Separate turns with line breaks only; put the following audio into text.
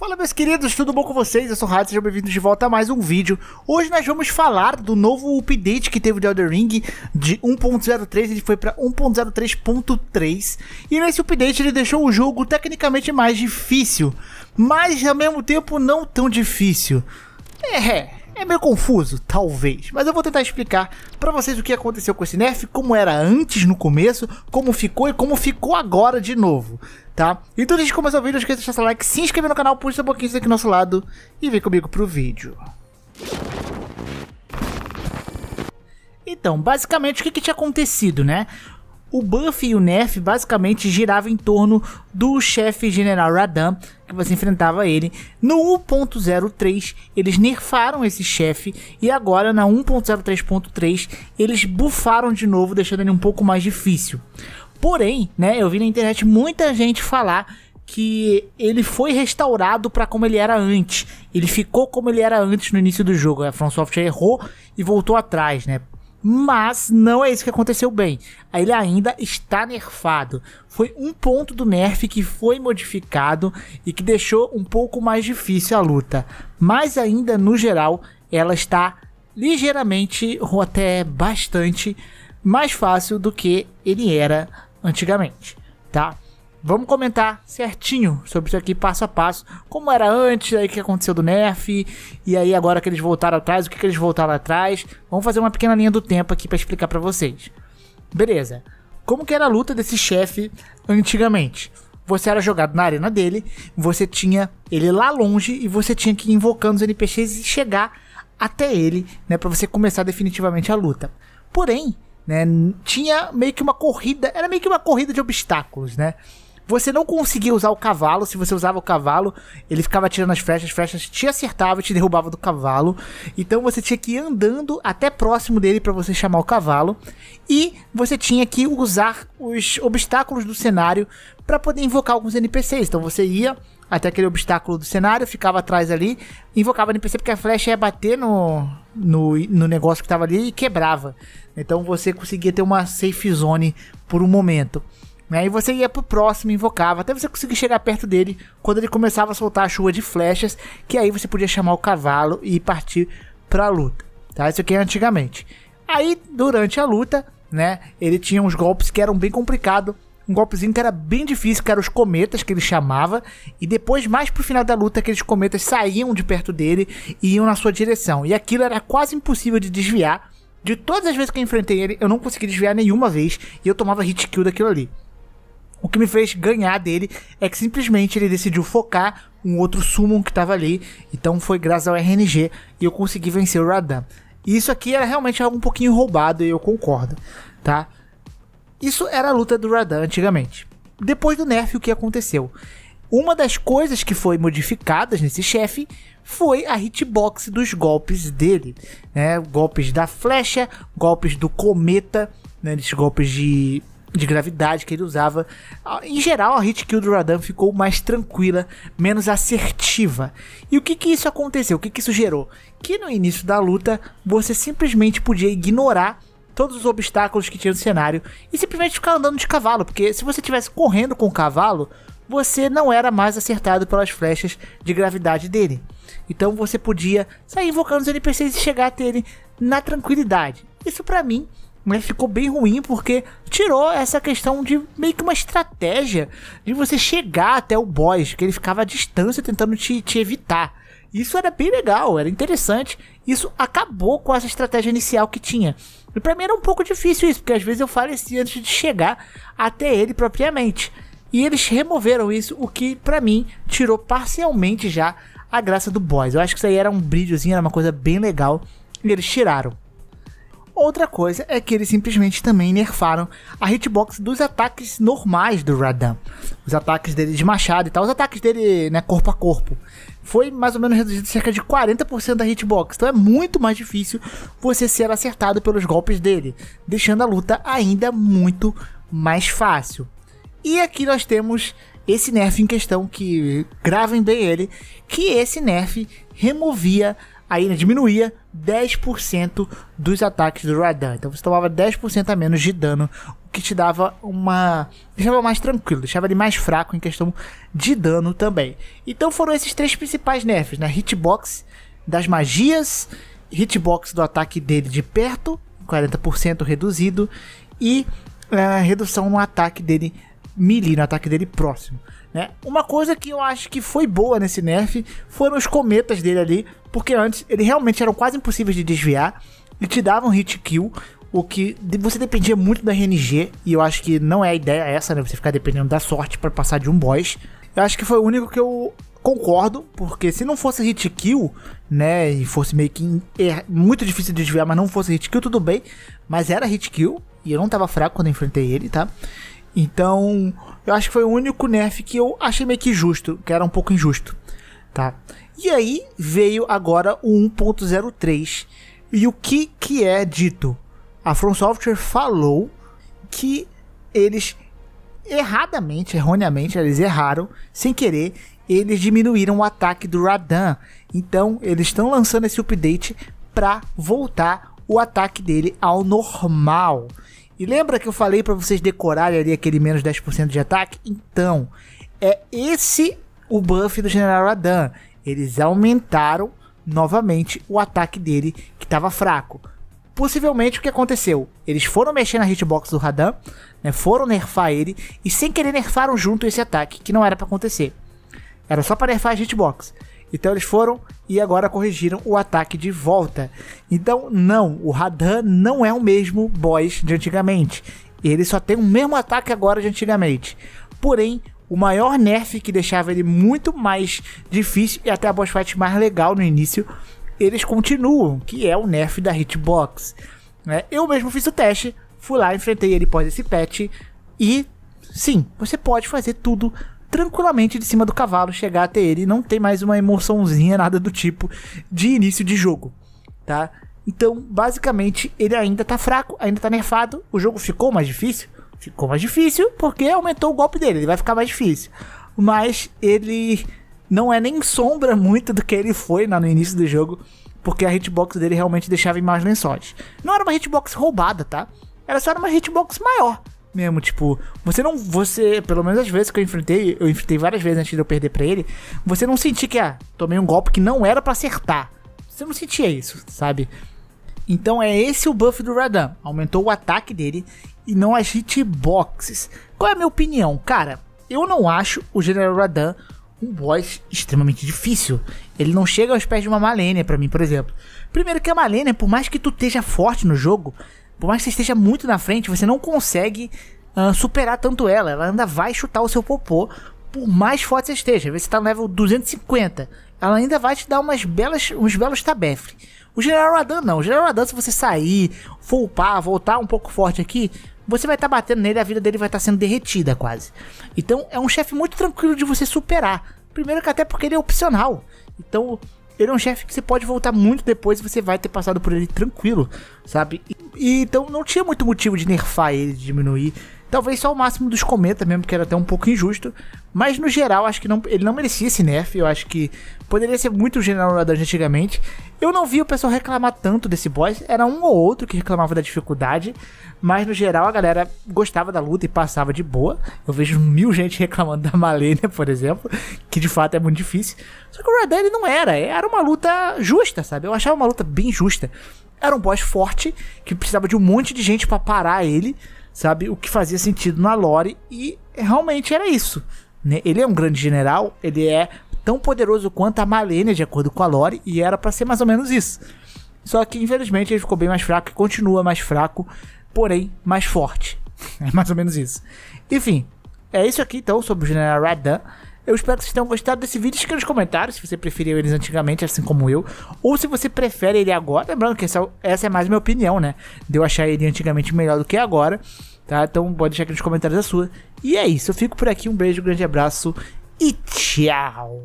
Fala meus queridos, tudo bom com vocês? Eu sou o Rádio, sejam bem-vindos de volta a mais um vídeo. Hoje nós vamos falar do novo update que teve de Elden Ring de 1.03, ele foi para 1.03.3 e nesse update ele deixou o jogo tecnicamente mais difícil, mas ao mesmo tempo não tão difícil. É, é meio confuso, talvez, mas eu vou tentar explicar para vocês o que aconteceu com esse nerf, como era antes no começo, como ficou e como ficou agora de novo, tá? Então antes de começar o vídeo, não esqueça de deixar seu like, se inscrever no canal, puxa seu pouquinho aqui do nosso lado e vem comigo pro vídeo. Então, basicamente, o que, que tinha acontecido, né? O buff e o nerf basicamente giravam em torno do chefe general Radan, que você enfrentava ele. No 1.03 eles nerfaram esse chefe e agora na 1.03.3 eles buffaram de novo, deixando ele um pouco mais difícil. Porém, né, eu vi na internet muita gente falar que ele foi restaurado para como ele era antes. Ele ficou como ele era antes no início do jogo. A From Software errou e voltou atrás, né? Mas não é isso que aconteceu bem. Ele ainda está nerfado. Foi um ponto do nerf que foi modificado e que deixou um pouco mais difícil a luta. Mas ainda no geral, ela está ligeiramente ou até bastante mais fácil do que ele era antigamente, tá? Vamos comentar certinho sobre isso aqui, passo a passo. Como era antes, aí o que aconteceu do nerf, e aí agora que eles voltaram atrás, o que, que eles voltaram atrás. Vamos fazer uma pequena linha do tempo aqui para explicar para vocês. Beleza. Como que era a luta desse chefe antigamente? Você era jogado na arena dele, você tinha ele lá longe e você tinha que ir invocando os NPCs e chegar até ele, né, para você começar definitivamente a luta. Porém, né, tinha meio que uma corrida, era meio que uma corrida de obstáculos, né? Você não conseguia usar o cavalo. Se você usava o cavalo, ele ficava tirando as flechas, as flechas te acertavam, te derrubavam do cavalo. Então você tinha que ir andando até próximo dele para você chamar o cavalo. E você tinha que usar os obstáculos do cenário para poder invocar alguns NPCs. Então você ia até aquele obstáculo do cenário, ficava atrás ali, invocava o NPC porque a flecha ia bater no, no, no negócio que estava ali e quebrava. Então você conseguia ter uma safe zone por um momento. Né? E você ia pro próximo, invocava, até você conseguir chegar perto dele quando ele começava a soltar a chuva de flechas, que aí você podia chamar o cavalo e partir pra luta. Tá? Isso aqui é antigamente. Aí, durante a luta, né, ele tinha uns golpes que eram bem complicados. Um golpezinho que era bem difícil, que eram os cometas que ele chamava. E depois, mais pro final da luta, aqueles cometas saíam de perto dele e iam na sua direção. E aquilo era quase impossível de desviar. De todas as vezes que eu enfrentei ele, eu não consegui desviar nenhuma vez e eu tomava hit kill daquilo ali. O que me fez ganhar dele é que simplesmente ele decidiu focar um outro summon que estava ali. Então foi graças ao RNG e eu consegui vencer o Radan. E isso aqui era realmente algo um pouquinho roubado e eu concordo, tá? Isso era a luta do Radan antigamente. Depois do nerf, o que aconteceu? Uma das coisas que foi modificadas nesse chefe foi a hitbox dos golpes dele, né? Golpes da flecha, golpes do cometa, né? Esses golpes de de gravidade que ele usava. Ah, em geral, a hit kill do Radan ficou mais tranquila, menos assertiva. E o que que isso aconteceu? O que que isso gerou? Que no início da luta, você simplesmente podia ignorar todos os obstáculos que tinha no cenário e simplesmente ficar andando de cavalo, porque se você estivesse correndo com o cavalo, você não era mais acertado pelas flechas de gravidade dele. Então você podia sair invocando os NPCs e chegar até ele na tranquilidade. Isso para mim mas ficou bem ruim porque tirou essa questão de meio que uma estratégia de você chegar até o boss, que ele ficava à distância tentando te, te evitar. Isso era bem legal, era interessante. Isso acabou com essa estratégia inicial que tinha. E pra mim era um pouco difícil isso, porque às vezes eu falecia antes de chegar até ele propriamente. E eles removeram isso, o que para mim tirou parcialmente já a graça do boss. Eu acho que isso aí era um brilhozinho, era uma coisa bem legal. E eles tiraram. Outra coisa é que eles simplesmente também nerfaram a hitbox dos ataques normais do Radan. Os ataques dele de machado e tal, os ataques dele né, corpo a corpo. Foi mais ou menos reduzido cerca de 40% da hitbox, então é muito mais difícil você ser acertado pelos golpes dele, deixando a luta ainda muito mais fácil. E aqui nós temos esse nerf em questão que gravem bem ele, que esse nerf removia aí diminuía 10% dos ataques do Radan. Então você tomava 10% a menos de dano, o que te dava uma. deixava mais tranquilo, deixava ele mais fraco em questão de dano também. Então foram esses três principais nerfs, né? Hitbox das magias, hitbox do ataque dele de perto, 40% reduzido, e ah, redução no ataque dele melee, no ataque dele próximo. Né? Uma coisa que eu acho que foi boa nesse nerf foram os cometas dele ali, porque antes eles realmente eram quase impossíveis de desviar e te davam hit kill, o que você dependia muito da RNG, e eu acho que não é a ideia essa, né? Você ficar dependendo da sorte para passar de um boss. Eu acho que foi o único que eu concordo, porque se não fosse hit kill, né, e fosse meio que é muito difícil de desviar, mas não fosse hit kill, tudo bem, mas era hit kill, e eu não tava fraco quando enfrentei ele, tá? Então, eu acho que foi o único nerf que eu achei meio que justo, que era um pouco injusto, tá? E aí veio agora o 1.03. E o que que é dito? A From Software falou que eles erradamente, erroneamente, eles erraram, sem querer, eles diminuíram o ataque do Radan. Então, eles estão lançando esse update para voltar o ataque dele ao normal. E lembra que eu falei para vocês decorarem ali aquele menos 10% de ataque? Então, é esse o buff do General Adam. Eles aumentaram novamente o ataque dele que estava fraco. Possivelmente o que aconteceu? Eles foram mexer na hitbox do Radan, né, foram nerfar ele e sem querer nerfaram junto esse ataque, que não era para acontecer. Era só para nerfar a hitbox. Então eles foram e agora corrigiram o ataque de volta. Então, não, o Radan não é o mesmo boss de antigamente. Ele só tem o mesmo ataque agora de antigamente. Porém, o maior nerf que deixava ele muito mais difícil e até a boss fight mais legal no início, eles continuam, que é o nerf da hitbox. Né? Eu mesmo fiz o teste, fui lá, enfrentei ele pós esse patch e sim, você pode fazer tudo tranquilamente de cima do cavalo, chegar até ele, não tem mais uma emoçãozinha, nada do tipo de início de jogo, tá? Então, basicamente, ele ainda tá fraco, ainda tá nerfado, o jogo ficou mais difícil? Ficou mais difícil porque aumentou o golpe dele, ele vai ficar mais difícil. Mas ele não é nem sombra muito do que ele foi no início do jogo, porque a hitbox dele realmente deixava em mais lençóis. Não era uma hitbox roubada, tá? Era só uma hitbox maior, mesmo, tipo, você não, você, pelo menos as vezes que eu enfrentei, eu enfrentei várias vezes antes de eu perder para ele, você não sentia que, ah, tomei um golpe que não era para acertar. Você não sentia isso, sabe? Então é esse o buff do Radan, aumentou o ataque dele e não as hitboxes. Qual é a minha opinião? Cara, eu não acho o General Radan um boss extremamente difícil. Ele não chega aos pés de uma Malenia para mim, por exemplo. Primeiro que a Malenia, por mais que tu esteja forte no jogo, por mais que você esteja muito na frente, você não consegue uh, superar tanto ela. Ela ainda vai chutar o seu popô, por mais forte você esteja. Você está no level 250. Ela ainda vai te dar umas belas, uns belos tabefres. O General Adan não. O General Adan se você sair, for upar, voltar um pouco forte aqui, você vai estar tá batendo nele, a vida dele vai estar tá sendo derretida quase. Então é um chefe muito tranquilo de você superar. Primeiro que até porque ele é opcional. Então ele é um chefe que você pode voltar muito depois e você vai ter passado por ele tranquilo, sabe? E, e, então não tinha muito motivo de nerfar ele, de diminuir Talvez só o máximo dos cometa mesmo, que era até um pouco injusto. Mas no geral, acho que não, ele não merecia esse nerf. Eu acho que poderia ser muito general antigamente. Eu não vi o pessoal reclamar tanto desse boss. Era um ou outro que reclamava da dificuldade. Mas no geral a galera gostava da luta e passava de boa. Eu vejo mil gente reclamando da Malenia, por exemplo. Que de fato é muito difícil. Só que o Radan ele não era. Era uma luta justa, sabe? Eu achava uma luta bem justa. Era um boss forte que precisava de um monte de gente para parar ele sabe? O que fazia sentido na lore e realmente era isso. Né? Ele é um grande general, ele é tão poderoso quanto a Malenia, de acordo com a lore, e era para ser mais ou menos isso. Só que infelizmente ele ficou bem mais fraco e continua mais fraco, porém mais forte. É mais ou menos isso. Enfim, é isso aqui então sobre o General Radan. Eu espero que vocês tenham gostado desse vídeo. Escreva nos comentários se você preferiu eles antigamente, assim como eu. Ou se você prefere ele agora. Lembrando que essa, essa é mais minha opinião, né? De eu achar ele antigamente melhor do que agora. Tá? Então pode deixar aqui nos comentários a sua. E é isso. Eu fico por aqui. Um beijo, um grande abraço e tchau!